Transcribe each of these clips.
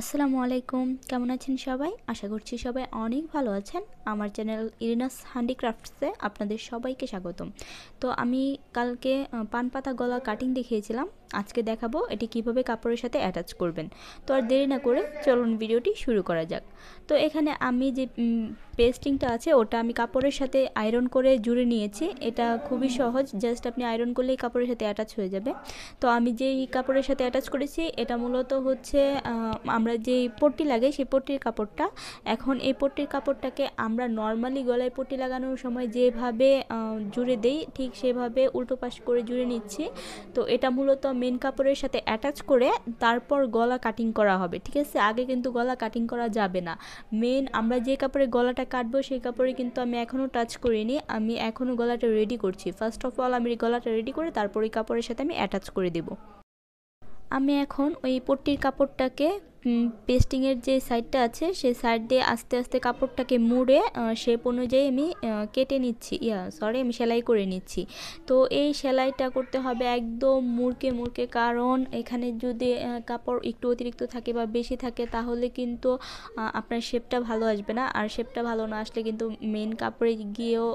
আসসালামু আলাইকুম কেমন আছেন সবাই আশা করছি সবাই অনেক ভালো আছেন আমার চ্যানেল ইরিনাস হ্যান্ডিক্রাফটসে আপনাদের সবাইকে স্বাগতম তো আমি কালকে পান পাতা গলা কাটিং দেখিয়েছিলাম আজকে দেখাবো এটি কিভাবে কাপড়ের সাথে অ্যাটাচ করবেন তো আর দেরি না করে চলুন ভিডিওটি শুরু করা যাক তো এখানে আমি যে পেস্টিংটা আছে ওটা আমি কাপড়ের সাথে আয়রন করে জুড়ে নিয়েছি এটা খুবই সহজ জাস্ট আপনি আয়রন করলেই কাপড়ের সাথে অ্যাটাচ হয়ে যাবে তো আমি যেই কাপড়ের সাথে অ্যাটাচ করেছি এটা মূলত হচ্ছে আমরা যেই পট্টি লাগে সেই পট্টির কাপড়টা এখন এই পট্টির কাপড়টাকে আমরা নর্মালি গলায় পট্টি লাগানোর সময় যেভাবে জুড়ে দেই ঠিক সেভাবে উল্টো পাশ করে জুড়ে নিচ্ছি তো এটা মূলত আমি মেন কাপড়ের সাথে অ্যাটাচ করে তারপর গলা কাটিং করা হবে ঠিক আছে আগে কিন্তু গলা কাটিং করা যাবে না মেন আমরা যে কাপড়ে গলাটা কাটবো সেই কাপড়ে কিন্তু আমি এখনও টাচ করিনি আমি এখনও গলাটা রেডি করছি ফার্স্ট অফ অল আমি গলাটা রেডি করে তারপরে কাপড়ের সাথে আমি অ্যাটাচ করে দেবো আমি এখন ওই পট্টির কাপড়টাকে পেস্টিংয়ের যে সাইডটা আছে সেই সাইড দিয়ে আস্তে আস্তে কাপড়টাকে মুড়ে শেপ অনুযায়ী আমি কেটে নিচ্ছি ইয়া সরি আমি সেলাই করে নিচ্ছি তো এই সেলাইটা করতে হবে একদম মুড়কে মুড়কে কারণ এখানে যদি কাপড় একটু অতিরিক্ত থাকে বা বেশি থাকে তাহলে কিন্তু আপনার শেপটা ভালো আসবে না আর শেপটা ভালো না আসলে কিন্তু মেন কাপড়ে গিয়েও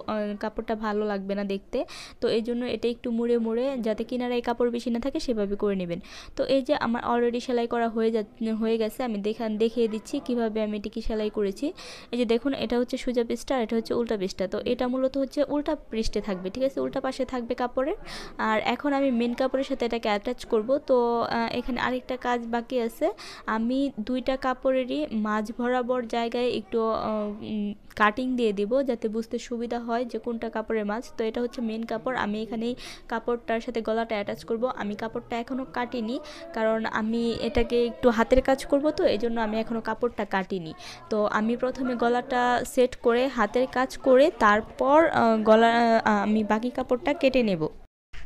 কাপড়টা ভালো লাগবে না দেখতে তো এই জন্য এটা একটু মুড়ে মুড়ে যাতে কিনারায় কাপড় বেশি না থাকে সেভাবে করে নেবেন তো এই যে আমার অলরেডি সেলাই করা হয়ে যা হয়ে গেছে আমি দেখান দেখিয়ে দিচ্ছি কিভাবে আমি এটিকে সেলাই করেছি এই যে দেখুন এটা হচ্ছে সোজা পৃষ্ঠা আর এটা হচ্ছে উল্টা পৃষ্ঠা তো এটা মূলত হচ্ছে উল্টা পৃষ্ঠে থাকবে ঠিক আছে উল্টা পাশে থাকবে কাপড়ের আর এখন আমি মেন কাপড়ের সাথে এটাকে অ্যাটাচ করব তো এখানে আরেকটা কাজ বাকি আছে আমি দুইটা কাপড়েরই মাঝ বরাবর জায়গায় একটু কাটিং দিয়ে দিব যাতে বুঝতে সুবিধা হয় যে কোনটা কাপড়ের মাছ তো এটা হচ্ছে মেন কাপড় আমি এখানেই কাপড়টার সাথে গলাটা অ্যাটাচ করব আমি কাপড়টা এখনও কাটিনি কারণ আমি এটাকে একটু হাতের কাজ করবো তো এই জন্য আমি এখনও কাপড়টা কাটিনি তো আমি প্রথমে গলাটা সেট করে হাতের কাজ করে তারপর গলা আমি বাকি কাপড়টা কেটে নেব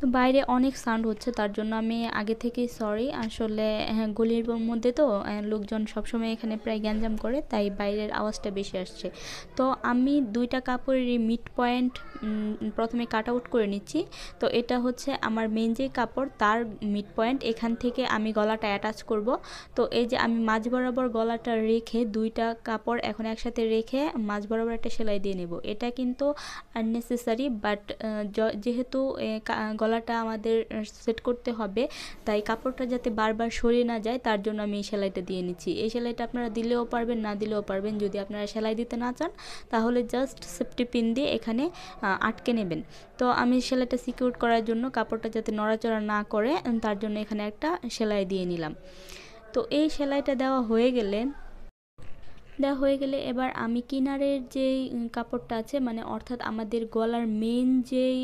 তো বাইরে অনেক সাউন্ড হচ্ছে তার জন্য আমি আগে থেকেই সরি আসলে হ্যাঁ, গলির মধ্যে তো লোকজন সবসময় এখানে প্রায় গ্যাঞ্জাম করে তাই বাইরের আওয়াজটা বেশি আসছে তো আমি দুইটা কাপড়ের মিড পয়েন্ট প্রথমে কাট আউট করে নিচ্ছি তো এটা হচ্ছে আমার মেন যে কাপড় তার মিড পয়েন্ট এখান থেকে আমি গলাটা অ্যাটাচ করব তো এই যে আমি মাঝ বরাবর গলাটা রেখে দুইটা কাপড় এখন একসাথে রেখে মাঝ বরাবর একটা সেলাই দিয়ে নেব এটা কিন্তু আননেসেসারি বাট যেহেতু গলা গলাটা আমাদের সেট করতে হবে তাই কাপড়টা যাতে বারবার সরিয়ে না যায় তার জন্য আমি এই সেলাইটা দিয়ে নিচ্ছি এই সেলাইটা আপনারা দিলেও পারবেন না দিলেও পারবেন যদি আপনারা সেলাই দিতে না চান তাহলে জাস্ট সেফটি পিন দিয়ে এখানে আটকে নেবেন তো আমি সেলাইটা সিকিউর করার জন্য কাপড়টা যাতে নড়াচড়া না করে তার জন্য এখানে একটা সেলাই দিয়ে নিলাম তো এই সেলাইটা দেওয়া হয়ে গেলে দেওয়া হয়ে গেলে এবার আমি কিনারের যেই কাপড়টা আছে মানে অর্থাৎ আমাদের গলার মেন যেই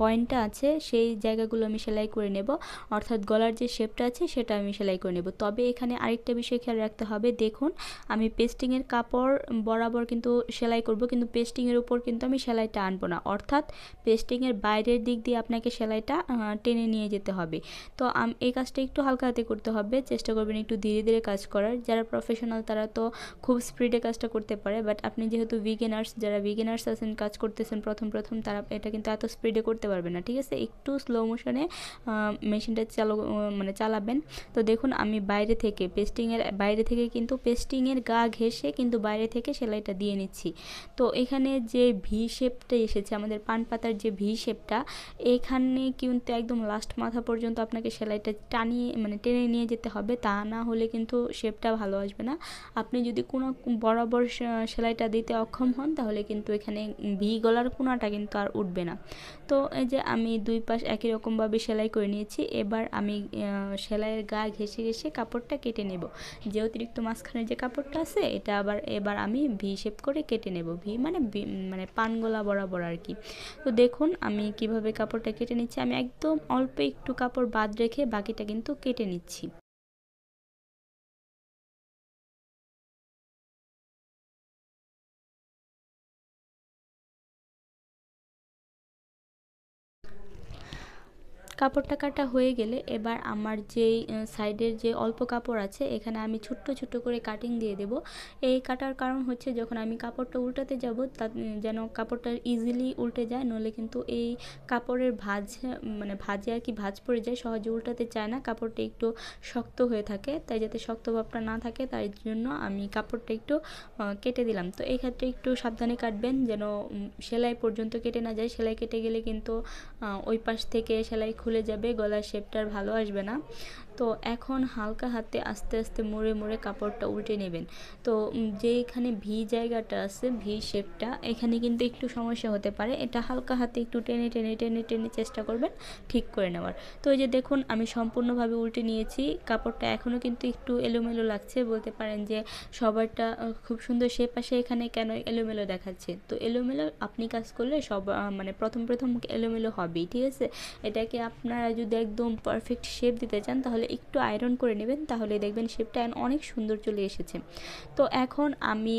পয়েন্টটা আছে সেই জায়গাগুলো আমি সেলাই করে নেব অর্থাৎ গলার যে শেপটা আছে সেটা আমি সেলাই করে নেব তবে এখানে আরেকটা বিষয় খেয়াল রাখতে হবে দেখুন আমি পেস্টিংয়ের কাপড় বরাবর কিন্তু সেলাই করব কিন্তু পেস্টিংয়ের উপর কিন্তু আমি সেলাইটা আনবো না অর্থাৎ পেস্টিংয়ের বাইরের দিক দিয়ে আপনাকে সেলাইটা টেনে নিয়ে যেতে হবে তো এই কাজটা একটু হালকা হাতে করতে হবে চেষ্টা করবেন একটু ধীরে ধীরে কাজ করার যারা প্রফেশনাল তারা তো খুব স্পিডে কাজটা করতে পারে বাট আপনি যেহেতু বিগেনার্স যারা বিগেনার্স আছেন কাজ করতেছেন প্রথম প্রথম তারা এটা কিন্তু এত স্পিডে করতে পারবে না ঠিক আছে একটু স্লো মোশনে মেশিনটা চালু মানে চালাবেন তো দেখুন আমি বাইরে থেকে পেস্টিংয়ের বাইরে থেকে কিন্তু পেস্টিংয়ের গা ঘেসে কিন্তু বাইরে থেকে সেলাইটা দিয়ে নিচ্ছি তো এখানে যে ভি শেপটা এসেছে আমাদের পান পাতার যে ভি শেপটা এখানে কিন্তু একদম লাস্ট মাথা পর্যন্ত আপনাকে সেলাইটা টানিয়ে মানে টেনে নিয়ে যেতে হবে তা না হলে কিন্তু শেপটা ভালো আসবে না আপনি যদি কোনো বরাবর সেলাইটা দিতে অক্ষম হন তাহলে কিন্তু এখানে ভি গলার কোনাটা কিন্তু আর উঠবে না তো এই যে আমি দুই পাশ একই রকমভাবে সেলাই করে নিয়েছি এবার আমি সেলাইয়ের গা ঘেসে ঘেসে কাপড়টা কেটে নেব যে অতিরিক্ত মাঝখানে যে কাপড়টা আছে এটা আবার এবার আমি ভি শেপ করে কেটে নেব ভি মানে মানে পান গলা বরাবর আর কি তো দেখুন আমি কিভাবে কাপড়টা কেটে নিচ্ছি আমি একদম অল্প একটু কাপড় বাদ রেখে বাকিটা কিন্তু কেটে নিচ্ছি কাপড়টা কাটা হয়ে গেলে এবার আমার যেই সাইডের যে অল্প কাপড় আছে এখানে আমি ছোট্ট ছোট্ট করে কাটিং দিয়ে দেব এই কাটার কারণ হচ্ছে যখন আমি কাপড়টা উল্টাতে যাব তা যেন কাপড়টা ইজিলি উল্টে যায় নলে কিন্তু এই কাপড়ের ভাজ মানে ভাজে আর কি ভাজ পড়ে যায় সহজে উল্টাতে চায় না কাপড়টা একটু শক্ত হয়ে থাকে তাই যাতে শক্ত ভাবটা না থাকে তার জন্য আমি কাপড়টা একটু কেটে দিলাম তো এই ক্ষেত্রে একটু সাবধানে কাটবেন যেন সেলাই পর্যন্ত কেটে না যায় সেলাই কেটে গেলে কিন্তু ওই পাশ থেকে সেলাই খুলে যাবে গলার শেপটার ভালো আসবে না তো এখন হালকা হাতে আস্তে আস্তে মুড়ে মুড়ে কাপড়টা উল্টে নেবেন তো যেইখানে ভি জায়গাটা আছে ভি শেপটা এখানে কিন্তু একটু সমস্যা হতে পারে এটা হালকা হাতে একটু টেনে টেনে টেনে টেনে চেষ্টা করবেন ঠিক করে নেওয়ার তো এই যে দেখুন আমি সম্পূর্ণভাবে উল্টে নিয়েছি কাপড়টা এখনও কিন্তু একটু এলোমেলো লাগছে বলতে পারেন যে সবারটা খুব সুন্দর শেপ আসে এখানে কেন এলোমেলো দেখাচ্ছে তো এলোমেলো আপনি কাজ করলে সব মানে প্রথম প্রথম এলোমেলো হবেই ঠিক আছে এটাকে আপনারা যদি একদম পারফেক্ট শেপ দিতে চান তাহলে একটু আয়রন করে নেবেন তাহলে দেখবেন শেপটা অনেক সুন্দর চলে এসেছে তো এখন আমি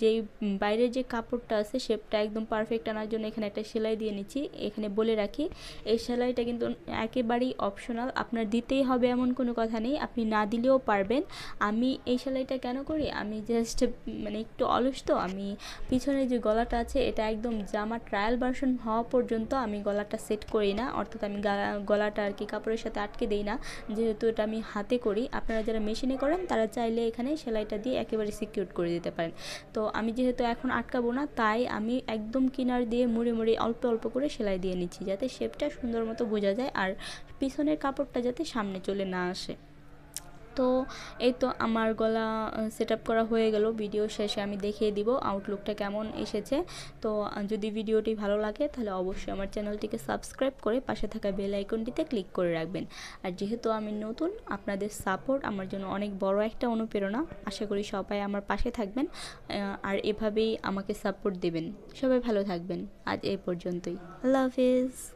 যেই বাইরের যে কাপড়টা আছে শেপটা একদম পারফেক্ট আনার জন্য এখানে একটা সেলাই দিয়ে নিচ্ছি এখানে বলে রাখি এই সেলাইটা কিন্তু একেবারেই অপশনাল আপনার দিতেই হবে এমন কোনো কথা নেই আপনি না দিলেও পারবেন আমি এই সেলাইটা কেন করি আমি জাস্ট মানে একটু অলস তো আমি পিছনে যে গলাটা আছে এটা একদম জামা ট্রায়াল ভার্সন হওয়া পর্যন্ত আমি গলাটা সেট করি না অর্থাৎ আমি গলাটা আর কি কাপড়ের সাথে আটকে দিই না যে যেহেতু এটা আমি হাতে করি আপনারা যারা মেশিনে করেন তারা চাইলে এখানে সেলাইটা দিয়ে একেবারে সিকিউর করে দিতে পারেন তো আমি যেহেতু এখন আটকাবো না তাই আমি একদম কিনার দিয়ে মুড়ে মুড়ে অল্প অল্প করে সেলাই দিয়ে নিচ্ছি যাতে শেপটা সুন্দর মতো বোঝা যায় আর পিছনের কাপড়টা যাতে সামনে চলে না আসে তো এই তো আমার গলা সেট করা হয়ে গেল ভিডিও শেষে আমি দেখিয়ে দিব আউটলুকটা কেমন এসেছে তো যদি ভিডিওটি ভালো লাগে তাহলে অবশ্যই আমার চ্যানেলটিকে সাবস্ক্রাইব করে পাশে থাকা বেল আইকনটিতে ক্লিক করে রাখবেন আর যেহেতু আমি নতুন আপনাদের সাপোর্ট আমার জন্য অনেক বড় একটা অনুপ্রেরণা আশা করি সবাই আমার পাশে থাকবেন আর এভাবেই আমাকে সাপোর্ট দেবেন সবাই ভালো থাকবেন আজ এ পর্যন্তই আল্লাহ হাফিজ